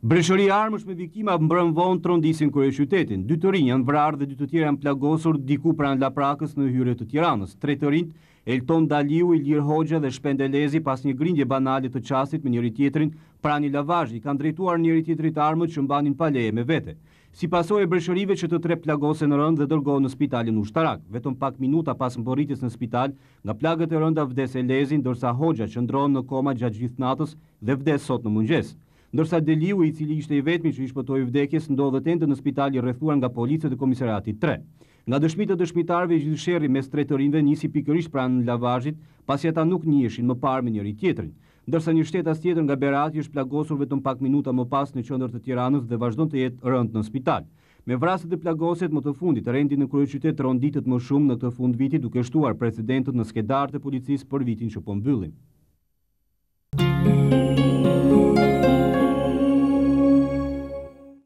Breshëri armësh me vikima mbrëm vonë të rëndisin kërë e qytetin. Dy të janë vrarë dhe dy të tjerë janë plagosur diku pranë laprakës në hyre të tiranës. Tre të rinjë, Elton Daliu, Ilir Hoxha dhe Shpendelezi pas një grindje banalit të qasit me njëri tjetrin prani lavajji, kanë drejtuar njëri tjetrit armët që mbanin paleje me vete. Si paso e breshërive që të tre plagose në rëndë dhe dërgohë në spitalin u shtarak, vetëm pak minuta pas mboritis në spital, nga plagët e rënda vdes e lezin, Hoxha që ndronë në koma gjatë gjithnatës dhe vdes sot në mëngjesë ndërsa Deliu, i cili ishte i vetmi që ishpëtoj vdekjes, ndodhe tente në spitali rrethuar nga policët e komisaratit 3. Nga dëshmitë të dëshmitarve, gjithësherri mes tretërinve njësi pikërisht pranë në lavajit, pasi ata nuk njëshin më parë me njëri tjetërin. Ndërsa një shtetas tjetër nga Berati është plagosur vetëm pak minuta më pas në qëndër të tiranës dhe vazhdo të jetë rëndë në spital. Me vrasët e plagoset më të fundit, rendi në kërë qytet ronditët më shumë në të fund viti duke shtuar presidentët në skedarët të policisë për vitin që pëmbyllim. Po